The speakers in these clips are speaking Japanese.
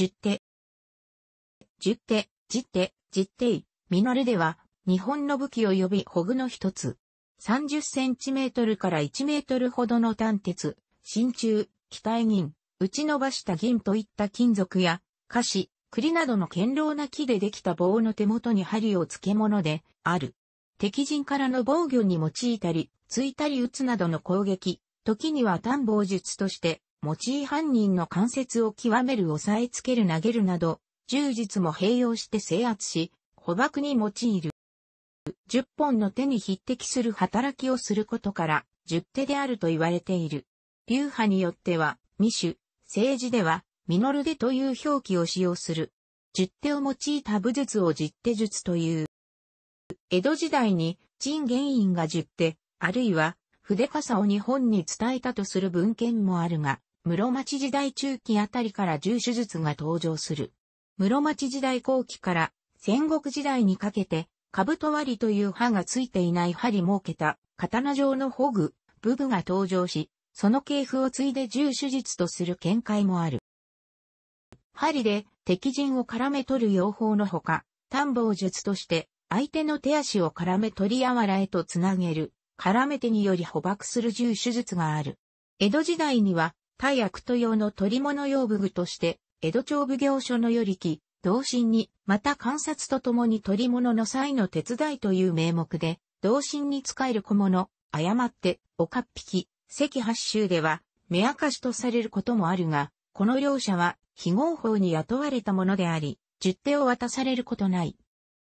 十手。十手、十手、十手、ミナレでは、日本の武器及びホグの一つ。30センチメートルから1メートルほどの単鉄、真鍮、機体銀、打ち伸ばした銀といった金属や、菓子、栗などの堅牢な木でできた棒の手元に針を付け物で、ある。敵陣からの防御に用いたり、突いたり打つなどの攻撃、時には単棒術として持ち犯人の関節を極める押さえつける投げるなど、充実も併用して制圧し、捕獲に用いる。10本の手に匹敵する働きをすることから、10手であると言われている。流派によっては、未種、政治では、ミノルデという表記を使用する。10手を用いた武術を10手術という。江戸時代に、陳元院が10手、あるいは、筆傘を日本に伝えたとする文献もあるが、室町時代中期あたりから重手術が登場する。室町時代後期から戦国時代にかけて、兜割という刃がついていない針に設けた刀状のホグ、部分が登場し、その系譜を継いで重手術とする見解もある。針で敵陣を絡め取る用法のほか、探訪術として相手の手足を絡め取りあわらへとつなげる、絡め手により捕獲する重手術がある。江戸時代には大役と用の取物用武具として、江戸町奉行所の与力、同心に、また観察とともに取物の際の手伝いという名目で、同心に使える小物、誤って、おかっぴき、赤八州では、目明かしとされることもあるが、この両者は、非合法に雇われたものであり、十手を渡されることない。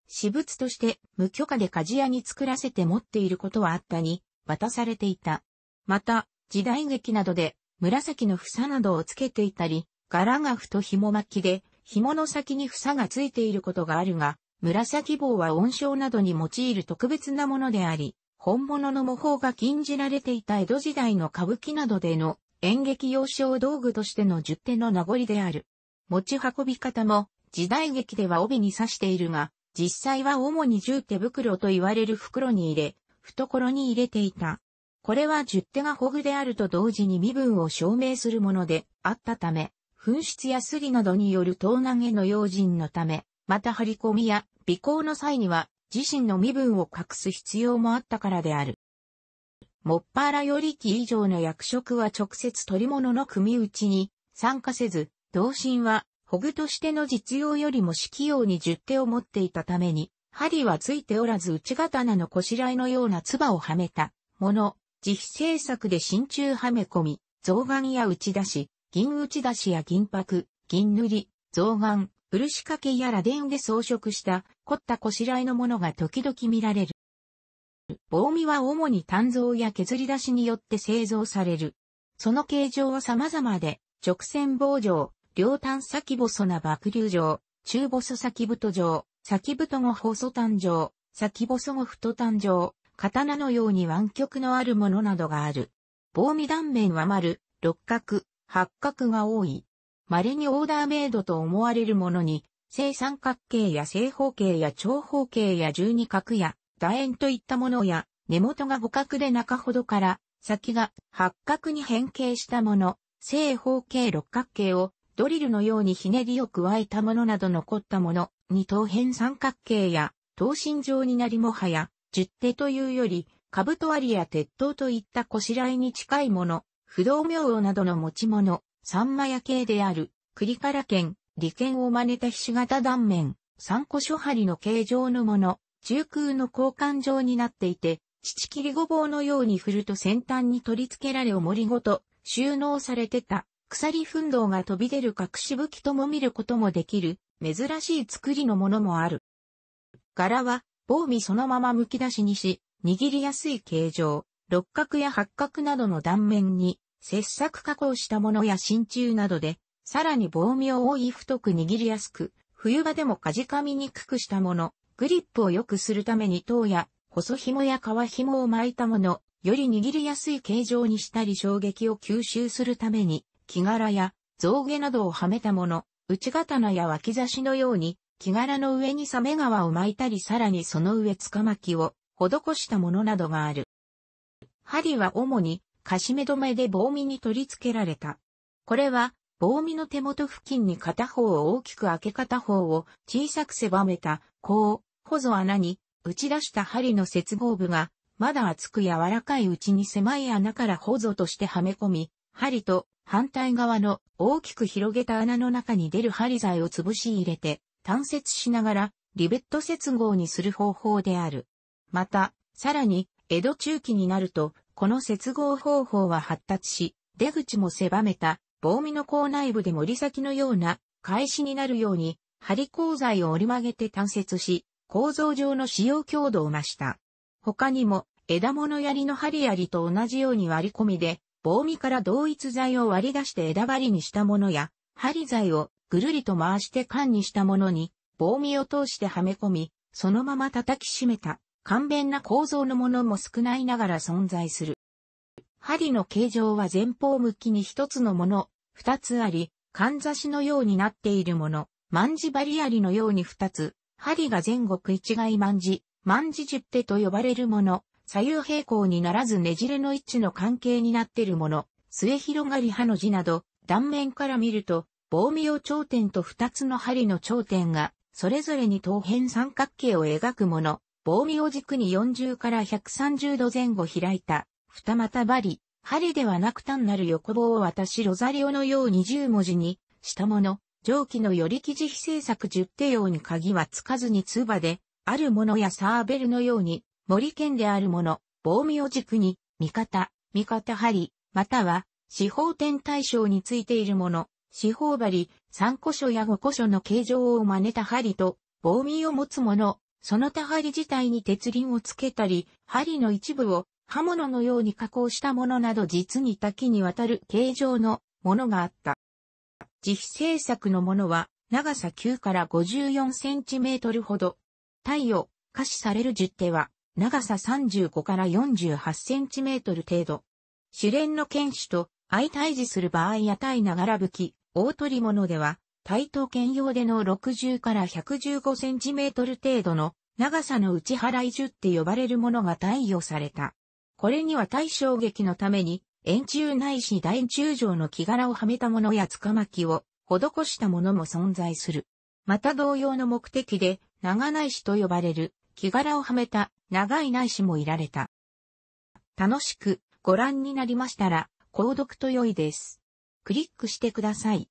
私物として、無許可で鍛冶屋に作らせて持っていることはあったに、渡されていた。また、時代劇などで、紫の房などをつけていたり、柄が太紐巻きで、紐の先に房がついていることがあるが、紫棒は温床などに用いる特別なものであり、本物の模倣が禁じられていた江戸時代の歌舞伎などでの演劇用小道具としての十手の名残である。持ち運び方も時代劇では帯に刺しているが、実際は主に十手袋と言われる袋に入れ、懐に入れていた。これは十手がホグであると同時に身分を証明するものであったため、紛失やすりなどによる盗難への用心のため、また張り込みや尾行の際には自身の身分を隠す必要もあったからである。もっぱらより期以上の役職は直接取り物の組打ちに参加せず、同心は、ホグとしての実用よりも季用に十手を持っていたために、針はついておらず内刀のこしらえのような唾をはめたもの自費製作で真鍮はめ込み、象眼や打ち出し、銀打ち出しや銀箔、銀塗り、象眼、漆掛けや螺鈿で装飾した凝ったこしらえのものが時々見られる。棒見は主に鍛造や削り出しによって製造される。その形状は様々で、直線棒状、両端先細な爆流状、中細先太状、先太後細端状、先細後太端状、刀のように湾曲のあるものなどがある。棒味断面は丸、六角、八角が多い。稀にオーダーメイドと思われるものに、正三角形や正方形や長方形や十二角や楕円といったものや、根元が五角で中ほどから、先が八角に変形したもの、正方形六角形をドリルのようにひねりを加えたものなど残ったもの、二等辺三角形や、等身状になりもはや、十手というより、兜ありや鉄塔といったこしらえに近いもの、不動明王などの持ち物、三枚屋系である、栗から剣、利剣を真似たひし形断面、三個書張りの形状のもの、中空の交換状になっていて、乳切りごぼうのように振ると先端に取り付けられおもりごと収納されてた、鎖奮闘が飛び出る隠し武器とも見ることもできる、珍しい作りのものもある。柄は防備そのまま剥き出しにし、握りやすい形状、六角や八角などの断面に、切削加工したものや真鍮などで、さらに防御を多い太く握りやすく、冬場でもかじかみにくくしたもの、グリップを良くするために塔や、細紐や革紐を巻いたもの、より握りやすい形状にしたり衝撃を吸収するために、木柄や象牙などをはめたもの、内刀や脇差しのように、木柄の上にサメ川を巻いたりさらにその上か巻きを施したものなどがある。針は主に、かしめ止めで棒身に取り付けられた。これは、棒身の手元付近に片方を大きく開け片方を小さく狭めた、こう、ほぞ穴に打ち出した針の接合部が、まだ厚く柔らかいうちに狭い穴からほぞとしてはめ込み、針と反対側の大きく広げた穴の中に出る針材を潰し入れて、単接しながらリベット接合にする方法である。また、さらに、江戸中期になると、この接合方法は発達し、出口も狭めた、棒身の構内部で森先のような、返しになるように、針鋼材を折り曲げて単接し、構造上の使用強度を増した。他にも、枝物槍の針槍と同じように割り込みで、棒身から同一材を割り出して枝張りにしたものや、針材をぐるりと回して管にしたものに、棒身を通してはめ込み、そのまま叩き締めた、簡便な構造のものも少ないながら存在する。針の形状は前方向きに一つのもの、二つあり、かんざしのようになっているもの、万字針ありのように二つ、針が前後食い違い万字、万字十手と呼ばれるもの、左右平行にならずねじれの位置の関係になっているもの、末広がり刃の字など、断面から見ると、棒妙頂点と二つの針の頂点が、それぞれに等辺三角形を描くもの、棒妙軸に40から130度前後開いた、二股針、針ではなく単なる横棒を渡しロザリオのように10文字に下物、蒸気上記のより記事非制作十手用に鍵はつかずに通話で、あるものやサーベルのように、森県であるもの、棒妙軸に、味方、味方針、または、四方点対象についているもの、四方針、三個所や五個所の形状を真似た針と、棒身を持つもの、その他針自体に鉄輪をつけたり、針の一部を刃物のように加工したものなど実に多岐にわたる形状のものがあった。自費製作のものは長さ9から54センチメートルほど。太陽、可視される十手は長さ35から48センチメートル程度。主練の剣士と相対峙する場合や対ながら武き、大取物では、対等兼用での60から115センチメートル程度の長さの内払い銃って呼ばれるものが対応された。これには対衝撃のために、円柱ないし大柱状の木柄をはめたものや塚巻きを施したものも存在する。また同様の目的で、長ないしと呼ばれる木柄をはめた長いないしもいられた。楽しくご覧になりましたら、購読と良いです。クリックしてください。